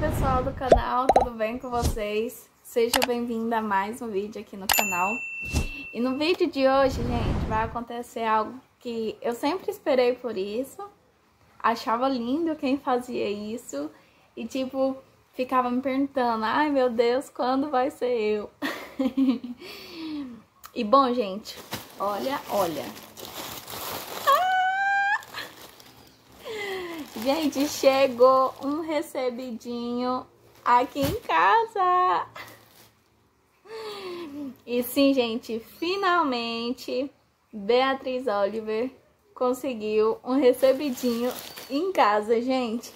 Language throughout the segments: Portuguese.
pessoal do canal, tudo bem com vocês? Sejam bem-vindos a mais um vídeo aqui no canal. E no vídeo de hoje, gente, vai acontecer algo que eu sempre esperei por isso, achava lindo quem fazia isso e, tipo, ficava me perguntando, ai meu Deus, quando vai ser eu? e bom, gente, olha, olha, Gente, chegou um recebidinho aqui em casa. E sim, gente, finalmente Beatriz Oliver conseguiu um recebidinho em casa, gente.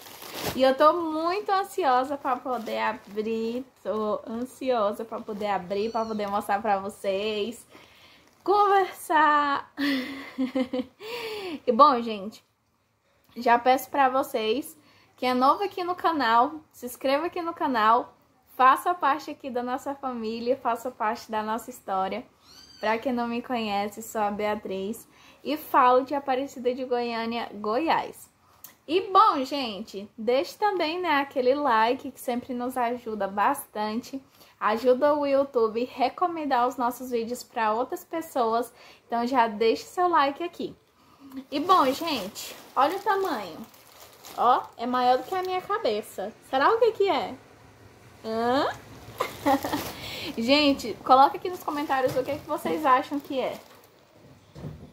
E eu tô muito ansiosa para poder abrir, tô ansiosa para poder abrir, para poder mostrar para vocês, conversar. e bom, gente, já peço para vocês que é novo aqui no canal, se inscreva aqui no canal, faça parte aqui da nossa família, faça parte da nossa história. Para quem não me conhece, sou a Beatriz e falo de Aparecida de Goiânia, Goiás. E bom, gente, deixe também né, aquele like que sempre nos ajuda bastante. Ajuda o YouTube a recomendar os nossos vídeos para outras pessoas. Então já deixe seu like aqui. E bom, gente, olha o tamanho. Ó, é maior do que a minha cabeça. Será o que que é? Hã? gente, coloca aqui nos comentários o que, que vocês acham que é.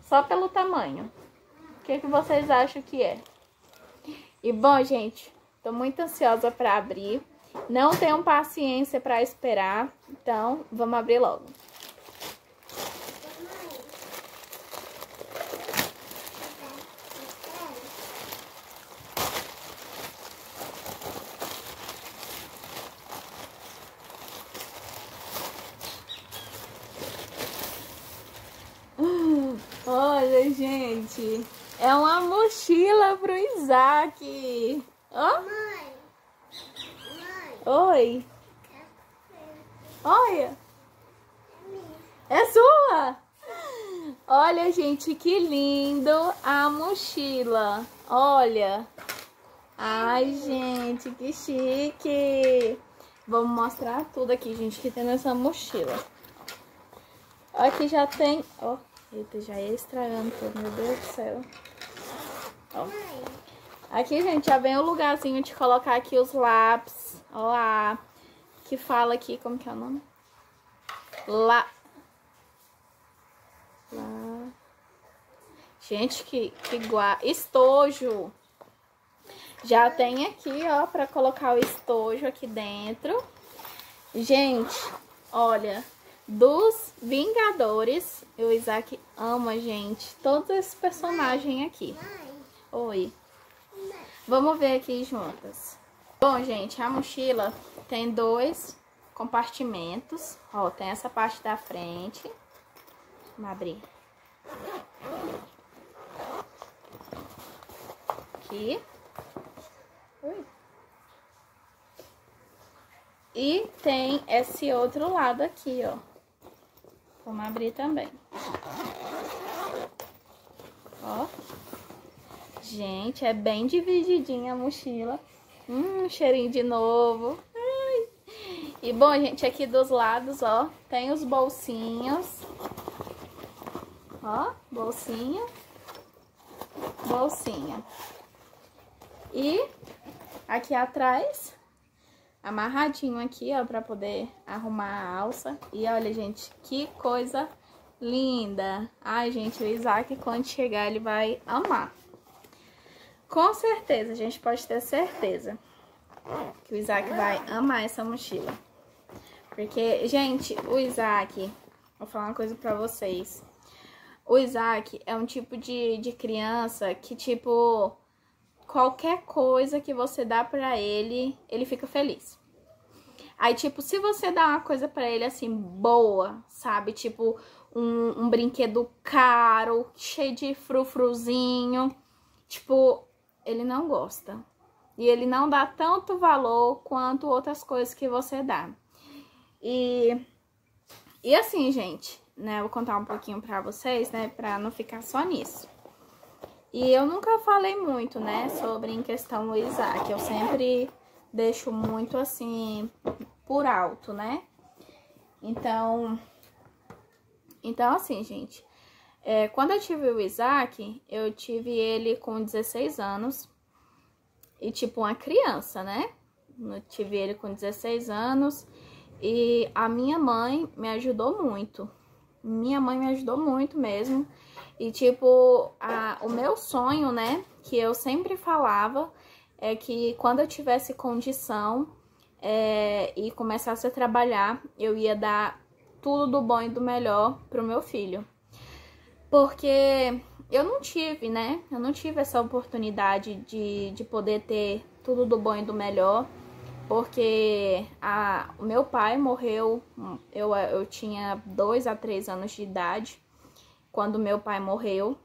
Só pelo tamanho. O que, que vocês acham que é? E bom, gente, tô muito ansiosa para abrir. Não tenho paciência para esperar. Então, vamos abrir logo. gente. É uma mochila pro Isaac. Ó. Mãe. Mãe. Oi. Olha. É sua? Olha, gente, que lindo a mochila. Olha. Ai, gente, que chique. Vamos mostrar tudo aqui, gente, que tem nessa mochila. Aqui já tem... Ó, Eita, já ia estragando tudo, meu Deus do céu. Ó. Aqui, gente, já vem o lugarzinho de colocar aqui os lápis. Ó lá. Que fala aqui, como que é o nome? Lá. Lá. Gente, que, que gua... Estojo. Já tem aqui, ó, pra colocar o estojo aqui dentro. Gente, olha, dos Vingadores. O Isaac ama, gente, todos esses personagens aqui. Oi. Vamos ver aqui juntas. Bom, gente, a mochila tem dois compartimentos. Ó, tem essa parte da frente. Vamos abrir. Aqui. E tem esse outro lado aqui, ó. Vamos abrir também. Ó. Gente, é bem divididinha a mochila. Hum, cheirinho de novo. Ai. E bom, gente, aqui dos lados, ó, tem os bolsinhos. Ó, bolsinha. Bolsinha. E aqui atrás amarradinho aqui, ó, pra poder arrumar a alça. E olha, gente, que coisa linda! Ai, gente, o Isaac, quando chegar, ele vai amar. Com certeza, a gente pode ter certeza que o Isaac vai amar essa mochila. Porque, gente, o Isaac, vou falar uma coisa pra vocês. O Isaac é um tipo de, de criança que, tipo, qualquer coisa que você dá para ele, ele fica feliz. Aí, tipo, se você dá uma coisa para ele assim, boa, sabe? Tipo, um, um brinquedo caro, cheio de frufruzinho. Tipo, ele não gosta. E ele não dá tanto valor quanto outras coisas que você dá. E, e assim, gente, né? Vou contar um pouquinho pra vocês, né? Pra não ficar só nisso. E eu nunca falei muito, né? Sobre em questão do Isaac. Eu sempre deixo muito assim por alto, né? Então, então assim, gente, é, quando eu tive o Isaac, eu tive ele com 16 anos e tipo uma criança, né? Eu tive ele com 16 anos e a minha mãe me ajudou muito. Minha mãe me ajudou muito mesmo. E tipo, a, o meu sonho, né, que eu sempre falava, é que quando eu tivesse condição é, e começasse a trabalhar, eu ia dar tudo do bom e do melhor pro meu filho. Porque eu não tive, né? Eu não tive essa oportunidade de, de poder ter tudo do bom e do melhor. Porque a, o meu pai morreu, eu, eu tinha dois a três anos de idade, quando meu pai morreu.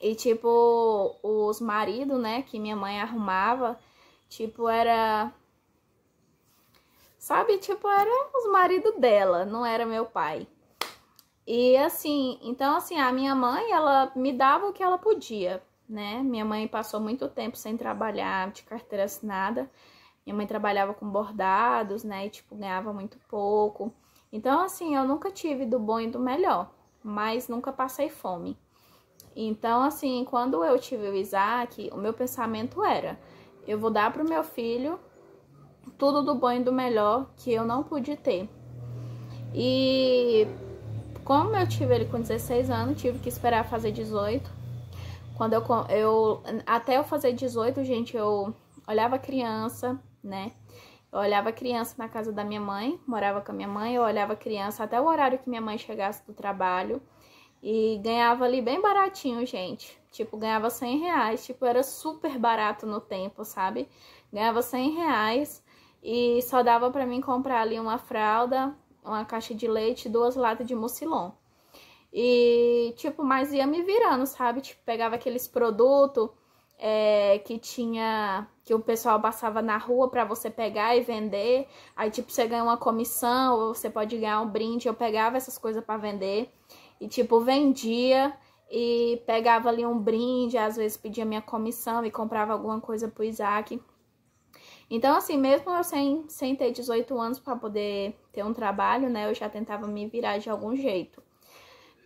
E, tipo, os maridos, né, que minha mãe arrumava, tipo, era. Sabe, tipo, era os maridos dela, não era meu pai. E assim, então assim, a minha mãe, ela me dava o que ela podia, né? Minha mãe passou muito tempo sem trabalhar de carteira assinada. Minha mãe trabalhava com bordados, né? E tipo, ganhava muito pouco. Então, assim, eu nunca tive do bom e do melhor, mas nunca passei fome. Então, assim, quando eu tive o Isaac, o meu pensamento era: eu vou dar pro meu filho tudo do bom e do melhor que eu não pude ter. E como eu tive ele com 16 anos, tive que esperar fazer 18. Quando eu, eu até eu fazer 18, gente, eu olhava criança, né? Eu olhava criança na casa da minha mãe, morava com a minha mãe, eu olhava criança até o horário que minha mãe chegasse do trabalho. E ganhava ali bem baratinho, gente. Tipo, ganhava 100 reais. Tipo, era super barato no tempo, sabe? Ganhava 100 reais e só dava para mim comprar ali uma fralda, uma caixa de leite duas latas de mucilon. E, tipo, mas ia me virando, sabe? Tipo, pegava aqueles produtos é, que tinha que o pessoal passava na rua para você pegar e vender. Aí tipo você ganha uma comissão ou você pode ganhar um brinde. Eu pegava essas coisas para vender e tipo vendia e pegava ali um brinde, às vezes pedia minha comissão e comprava alguma coisa pro Isaac. Então assim, mesmo eu sem, sem ter 18 anos para poder ter um trabalho, né, eu já tentava me virar de algum jeito.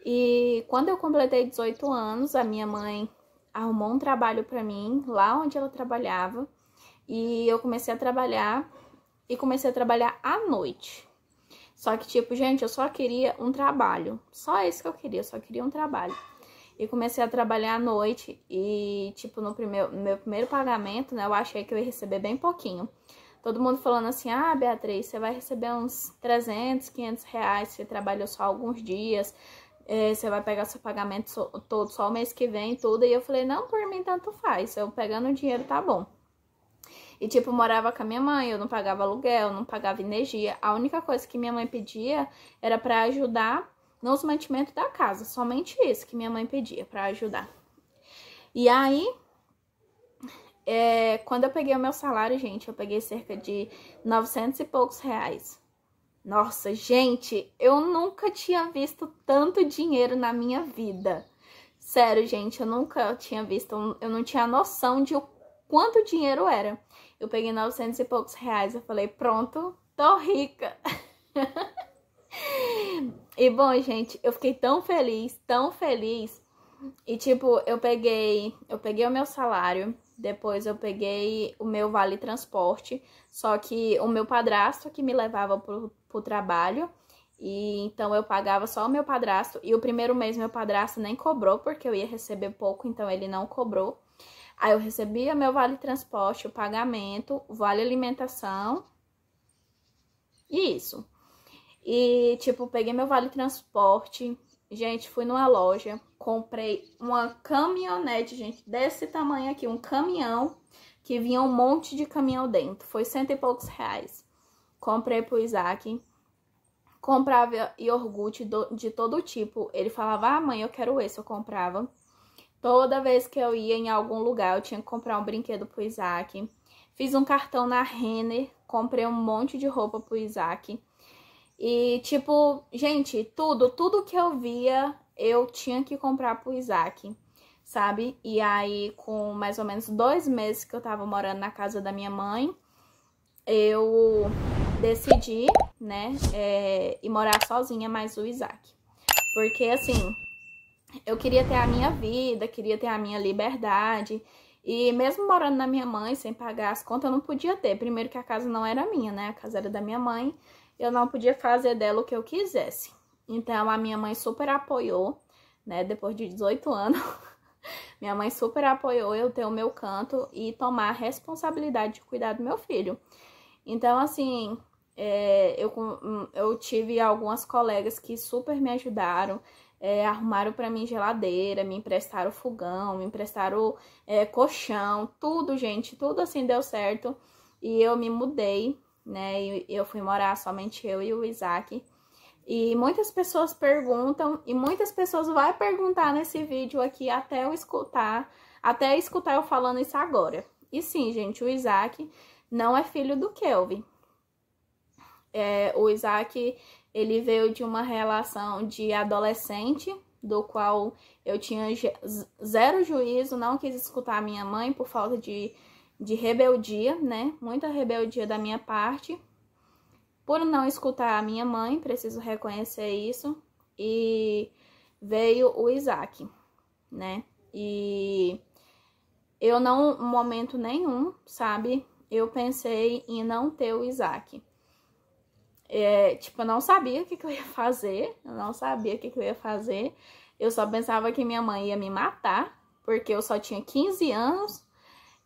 E quando eu completei 18 anos, a minha mãe arrumou um trabalho para mim lá onde ela trabalhava e eu comecei a trabalhar e comecei a trabalhar à noite. Só que tipo, gente, eu só queria um trabalho, só esse que eu queria, eu só queria um trabalho. E comecei a trabalhar à noite e tipo no primeiro meu primeiro pagamento, né, eu achei que eu ia receber bem pouquinho. Todo mundo falando assim, ah, Beatriz, você vai receber uns 300, 500 reais, você trabalhou só alguns dias, é, você vai pegar seu pagamento so, todo só o mês que vem, tudo. E eu falei, não, por mim tanto faz, eu pegando o dinheiro tá bom. E, tipo, morava com a minha mãe, eu não pagava aluguel, não pagava energia. A única coisa que minha mãe pedia era para ajudar nos mantimentos da casa. Somente isso que minha mãe pedia para ajudar. E aí, é, quando eu peguei o meu salário, gente, eu peguei cerca de 900 e poucos reais. Nossa, gente, eu nunca tinha visto tanto dinheiro na minha vida. Sério, gente, eu nunca tinha visto, eu não tinha noção de o quanto dinheiro era. Eu peguei 900 e poucos reais, eu falei, pronto, tô rica. e bom, gente, eu fiquei tão feliz, tão feliz. E tipo, eu peguei, eu peguei o meu salário, depois eu peguei o meu vale transporte, só que o meu padrasto que me levava pro, pro trabalho. E então eu pagava só o meu padrasto. E o primeiro mês meu padrasto nem cobrou, porque eu ia receber pouco, então ele não cobrou. Aí eu recebia meu vale transporte, o pagamento, vale alimentação. E isso. E, tipo, peguei meu vale transporte. Gente, fui numa loja, comprei uma caminhonete, gente, desse tamanho aqui, um caminhão, que vinha um monte de caminhão dentro. Foi cento e poucos reais. Comprei pro Isaac. Comprava iogurte de todo tipo. Ele falava, ah, mãe, eu quero esse, eu comprava. Toda vez que eu ia em algum lugar, eu tinha que comprar um brinquedo pro Isaac. Fiz um cartão na Renner, comprei um monte de roupa pro Isaac. E, tipo, gente, tudo, tudo que eu via, eu tinha que comprar pro Isaac, sabe? E aí, com mais ou menos dois meses que eu tava morando na casa da minha mãe, eu decidi, né, é, ir morar sozinha mais o Isaac. Porque, assim, eu queria ter a minha vida, queria ter a minha liberdade. E mesmo morando na minha mãe, sem pagar as contas, eu não podia ter. Primeiro que a casa não era minha, né? A casa era da minha mãe. Eu não podia fazer dela o que eu quisesse. Então, a minha mãe super apoiou, né? Depois de 18 anos, minha mãe super apoiou eu ter o meu canto e tomar a responsabilidade de cuidar do meu filho. Então, assim, é, eu, hum, eu tive algumas colegas que super me ajudaram, é, arrumaram para mim geladeira, me emprestaram fogão, me emprestaram é, colchão, tudo, gente, tudo assim deu certo. E eu me mudei, né? E eu fui morar somente eu e o Isaac. E muitas pessoas perguntam, e muitas pessoas vão perguntar nesse vídeo aqui até eu escutar, até escutar eu falando isso agora. E sim, gente, o Isaac não é filho do Kelvin, é, o Isaac, ele veio de uma relação de adolescente, do qual eu tinha zero juízo, não quis escutar a minha mãe por falta de, de rebeldia, né? Muita rebeldia da minha parte. Por não escutar a minha mãe, preciso reconhecer isso. E veio o Isaac, né? E eu não, momento nenhum, sabe? Eu pensei em não ter o Isaac. É, tipo, eu não sabia o que, que eu ia fazer, eu não sabia o que, que eu ia fazer. Eu só pensava que minha mãe ia me matar, porque eu só tinha 15 anos.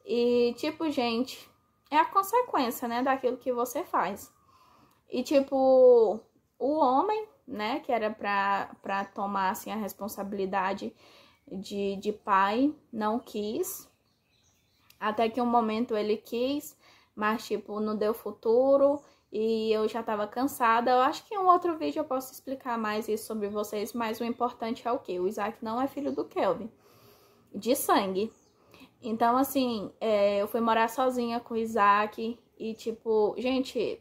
E, tipo, gente, é a consequência, né, daquilo que você faz. E, tipo, o homem, né, que era pra, pra tomar, assim, a responsabilidade de, de pai, não quis. Até que um momento ele quis, mas, tipo, não deu futuro e eu já estava cansada. Eu acho que em um outro vídeo eu posso explicar mais isso sobre vocês, mas o importante é o que? O Isaac não é filho do Kelvin, de sangue. Então, assim, é, eu fui morar sozinha com o Isaac e, tipo, gente,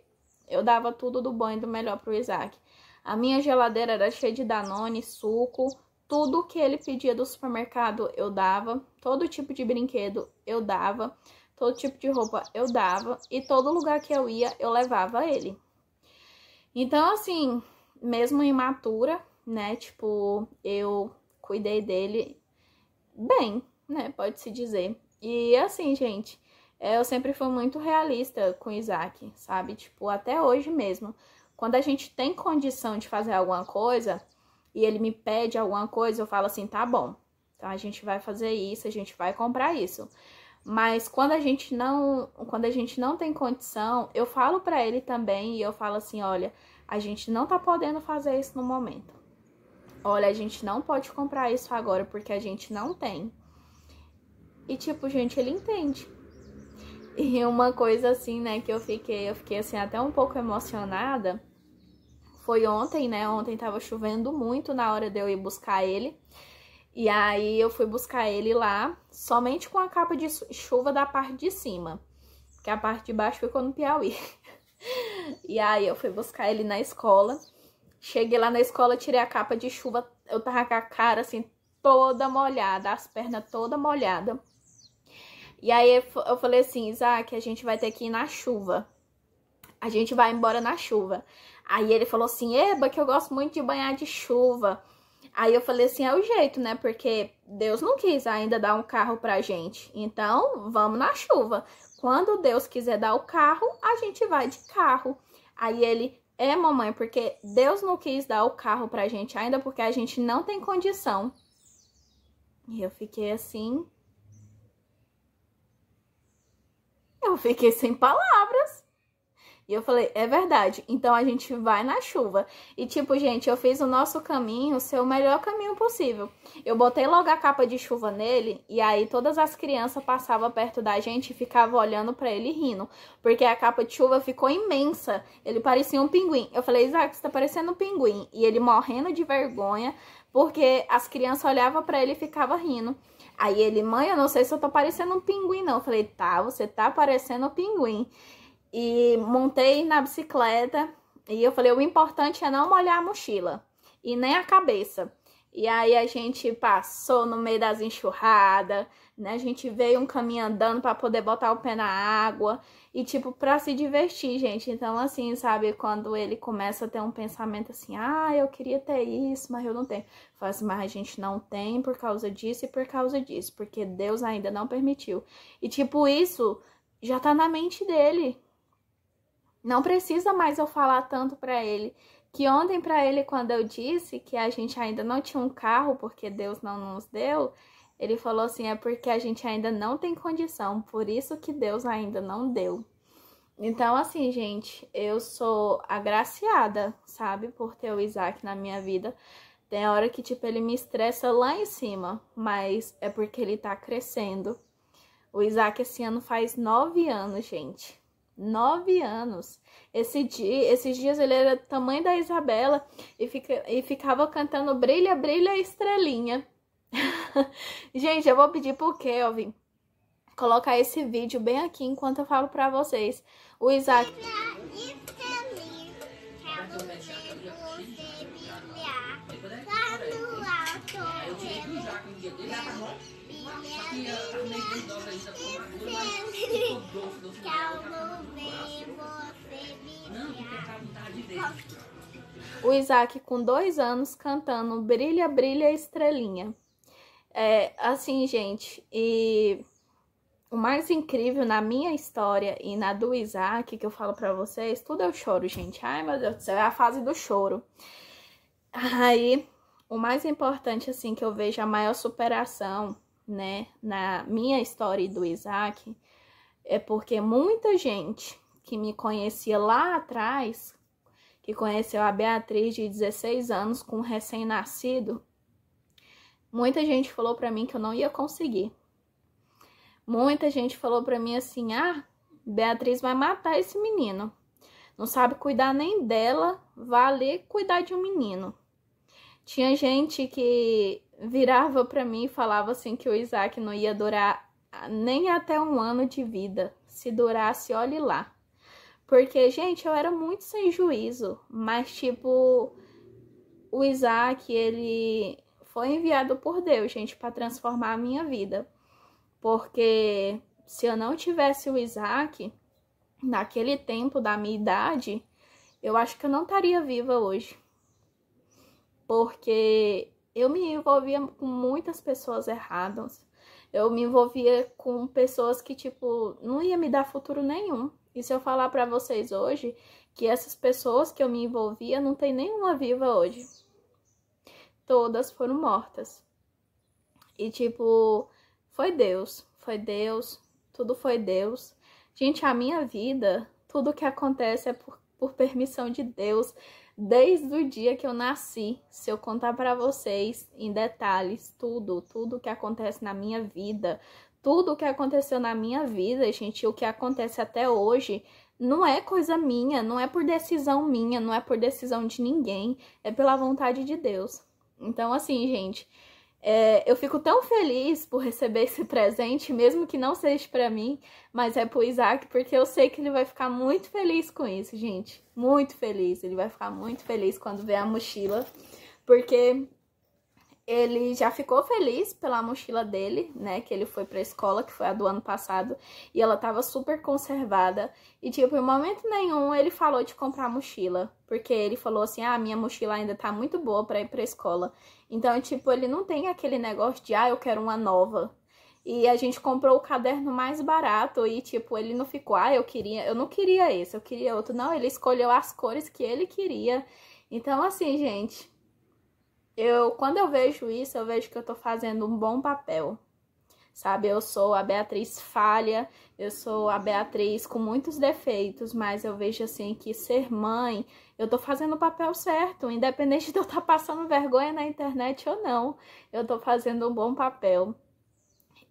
eu dava tudo do bom e do melhor pro Isaac. A minha geladeira era cheia de Danone, suco, tudo que ele pedia do supermercado eu dava, todo tipo de brinquedo eu dava. Todo tipo de roupa eu dava e todo lugar que eu ia eu levava ele. Então, assim, mesmo imatura, né? Tipo, eu cuidei dele bem, né? Pode-se dizer. E assim, gente, eu sempre fui muito realista com o Isaac, sabe? Tipo, até hoje mesmo. Quando a gente tem condição de fazer alguma coisa e ele me pede alguma coisa, eu falo assim: tá bom, então a gente vai fazer isso, a gente vai comprar isso. Mas quando a gente não, quando a gente não tem condição, eu falo para ele também e eu falo assim, olha, a gente não tá podendo fazer isso no momento. Olha, a gente não pode comprar isso agora porque a gente não tem. E tipo, gente, ele entende. E uma coisa assim, né, que eu fiquei, eu fiquei assim até um pouco emocionada, foi ontem, né? Ontem tava chovendo muito na hora de eu ir buscar ele. E aí eu fui buscar ele lá, somente com a capa de chuva da parte de cima, que a parte de baixo ficou no Piauí. e aí eu fui buscar ele na escola. Cheguei lá na escola, tirei a capa de chuva, eu tava com a cara assim toda molhada, as pernas toda molhada. E aí eu falei assim, Isaac, a gente vai ter que ir na chuva. A gente vai embora na chuva. Aí ele falou assim, eba, que eu gosto muito de banhar de chuva. Aí eu falei assim, é o jeito, né? Porque Deus não quis ainda dar um carro pra gente. Então, vamos na chuva. Quando Deus quiser dar o carro, a gente vai de carro. Aí ele, é mamãe, porque Deus não quis dar o carro pra gente ainda, porque a gente não tem condição. E eu fiquei assim. Eu fiquei sem palavras. E eu falei, é verdade. Então a gente vai na chuva. E tipo, gente, eu fiz o nosso caminho ser o melhor caminho possível. Eu botei logo a capa de chuva nele e aí todas as crianças passavam perto da gente e ficavam olhando para ele rindo, porque a capa de chuva ficou imensa. Ele parecia um pinguim. Eu falei, Isaac, você tá parecendo um pinguim. E ele morrendo de vergonha, porque as crianças olhavam para ele e ficavam rindo. Aí ele, mãe, eu não sei se eu tô parecendo um pinguim, não. Eu falei, tá, você tá parecendo um pinguim e montei na bicicleta e eu falei, o importante é não molhar a mochila e nem a cabeça. E aí a gente passou no meio das enxurradas, né? A gente veio um caminho andando para poder botar o pé na água e tipo para se divertir, gente. Então assim, sabe, quando ele começa a ter um pensamento assim: "Ah, eu queria ter isso, mas eu não tenho". Faz, assim, mas a gente não tem por causa disso e por causa disso, porque Deus ainda não permitiu. E tipo isso já tá na mente dele, não precisa mais eu falar tanto para ele. Que ontem para ele, quando eu disse que a gente ainda não tinha um carro porque Deus não nos deu, ele falou assim: é porque a gente ainda não tem condição, por isso que Deus ainda não deu. Então, assim, gente, eu sou agraciada, sabe, por ter o Isaac na minha vida. Tem hora que, tipo, ele me estressa lá em cima, mas é porque ele tá crescendo. O Isaac esse ano faz nove anos, gente. Nove anos. Esse dia, esses dias ele era do tamanho da Isabela e, fica, e ficava cantando Brilha, Brilha, Estrelinha. Gente, eu vou pedir pro Kelvin colocar esse vídeo bem aqui enquanto eu falo pra vocês. O Isaac... Brilha, estrelinha, Tá, tá o Isaac, com dois anos, cantando Brilha, Brilha, Estrelinha. É, assim, gente, e o mais incrível na minha história e na do Isaac, que eu falo para vocês, tudo é choro, gente. Ai, meu Deus do céu, é a fase do choro. Aí, o mais importante, assim, que eu vejo a maior superação, né, na minha história e do Isaac, é porque muita gente que me conhecia lá atrás, que conheceu a Beatriz de 16 anos com um recém-nascido, muita gente falou para mim que eu não ia conseguir. Muita gente falou para mim assim: "Ah, Beatriz vai matar esse menino. Não sabe cuidar nem dela, vale cuidar de um menino". Tinha gente que virava para mim e falava assim que o Isaac não ia durar nem até um ano de vida. Se durasse, olhe lá. Porque, gente, eu era muito sem juízo, mas tipo, o Isaac, ele foi enviado por Deus, gente, para transformar a minha vida. Porque se eu não tivesse o Isaac, naquele tempo da minha idade, eu acho que eu não estaria viva hoje porque eu me envolvia com muitas pessoas erradas. Eu me envolvia com pessoas que, tipo, não ia me dar futuro nenhum. E se eu falar para vocês hoje que essas pessoas que eu me envolvia não tem nenhuma viva hoje. Todas foram mortas. E tipo, foi Deus, foi Deus, tudo foi Deus. Gente, a minha vida, tudo que acontece é por por permissão de Deus, desde o dia que eu nasci. Se eu contar para vocês em detalhes tudo, tudo que acontece na minha vida, tudo o que aconteceu na minha vida, gente, o que acontece até hoje, não é coisa minha, não é por decisão minha, não é por decisão de ninguém, é pela vontade de Deus. Então, assim, gente, é, eu fico tão feliz por receber esse presente, mesmo que não seja para mim, mas é pro Isaac, porque eu sei que ele vai ficar muito feliz com isso, gente. Muito feliz. Ele vai ficar muito feliz quando ver a mochila, porque ele já ficou feliz pela mochila dele, né? Que ele foi pra escola, que foi a do ano passado, e ela tava super conservada. E, tipo, em momento nenhum ele falou de comprar mochila. Porque ele falou assim: ah, minha mochila ainda tá muito boa pra ir pra escola. Então, tipo, ele não tem aquele negócio de, ah, eu quero uma nova. E a gente comprou o caderno mais barato e, tipo, ele não ficou, ah, eu queria, eu não queria esse, eu queria outro. Não, ele escolheu as cores que ele queria. Então, assim, gente, eu quando eu vejo isso, eu vejo que eu tô fazendo um bom papel. Sabe, eu sou a Beatriz falha, eu sou a Beatriz com muitos defeitos, mas eu vejo assim que ser mãe, eu tô fazendo o papel certo, independente de eu estar tá passando vergonha na internet ou não, eu tô fazendo um bom papel.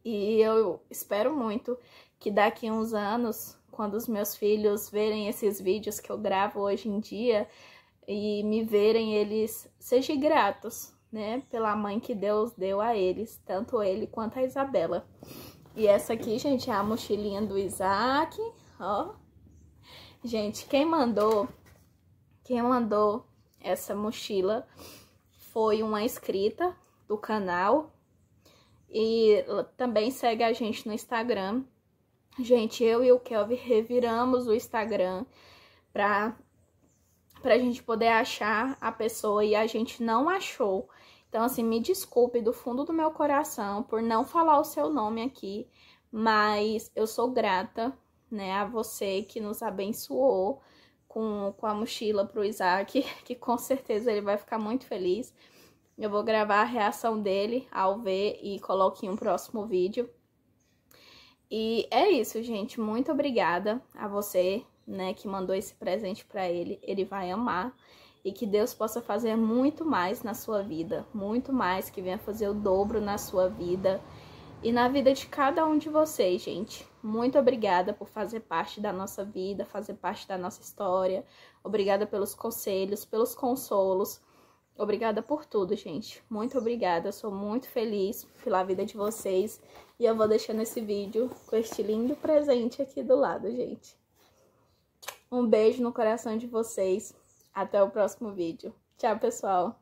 E eu espero muito que daqui uns anos, quando os meus filhos verem esses vídeos que eu gravo hoje em dia, e me verem eles sejam gratos, né, pela mãe que Deus deu a eles, tanto ele quanto a Isabela. E essa aqui, gente, é a mochilinha do Isaac, ó. Gente, quem mandou, quem mandou essa mochila foi uma inscrita do canal e também segue a gente no Instagram. Gente, eu e o Kelvin reviramos o Instagram para pra gente poder achar a pessoa e a gente não achou. Então, assim, me desculpe do fundo do meu coração por não falar o seu nome aqui, mas eu sou grata, né, a você que nos abençoou com, com a mochila pro Isaac, que com certeza ele vai ficar muito feliz. Eu vou gravar a reação dele ao ver e coloquei um próximo vídeo. E é isso, gente. Muito obrigada a você né, que mandou esse presente para ele, ele vai amar e que Deus possa fazer muito mais na sua vida, muito mais que venha fazer o dobro na sua vida e na vida de cada um de vocês, gente. Muito obrigada por fazer parte da nossa vida, fazer parte da nossa história. Obrigada pelos conselhos, pelos consolos. Obrigada por tudo, gente. Muito obrigada. Eu sou muito feliz pela vida de vocês. E eu vou deixando esse vídeo com este lindo presente aqui do lado, gente. Um beijo no coração de vocês. Até o próximo vídeo. Tchau, pessoal!